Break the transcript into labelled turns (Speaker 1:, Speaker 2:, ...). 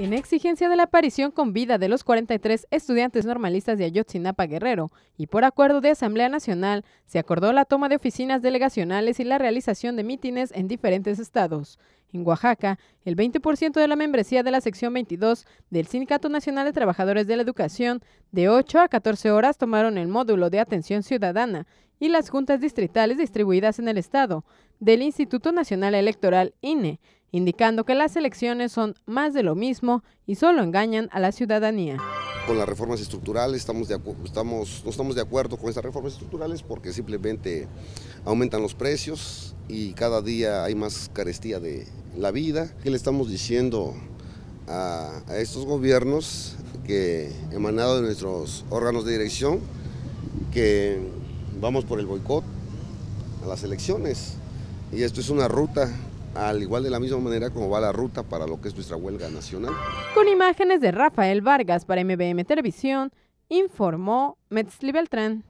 Speaker 1: En exigencia de la aparición con vida de los 43 estudiantes normalistas de Ayotzinapa Guerrero y por acuerdo de Asamblea Nacional, se acordó la toma de oficinas delegacionales y la realización de mítines en diferentes estados. En Oaxaca, el 20% de la membresía de la sección 22 del Sindicato Nacional de Trabajadores de la Educación de 8 a 14 horas tomaron el módulo de atención ciudadana y las juntas distritales distribuidas en el Estado del Instituto Nacional Electoral INE indicando que las elecciones son más de lo mismo y solo engañan a la ciudadanía.
Speaker 2: Con las reformas estructurales estamos, no estamos de acuerdo con estas reformas estructurales porque simplemente aumentan los precios y cada día hay más carestía de la vida. ¿Qué le estamos diciendo a, a estos gobiernos que emanado de nuestros órganos de dirección que vamos por el boicot a las elecciones? Y esto es una ruta al igual de la misma manera como va la ruta para lo que es nuestra huelga nacional.
Speaker 1: Con imágenes de Rafael Vargas para MBM Televisión, informó Metzli Beltrán.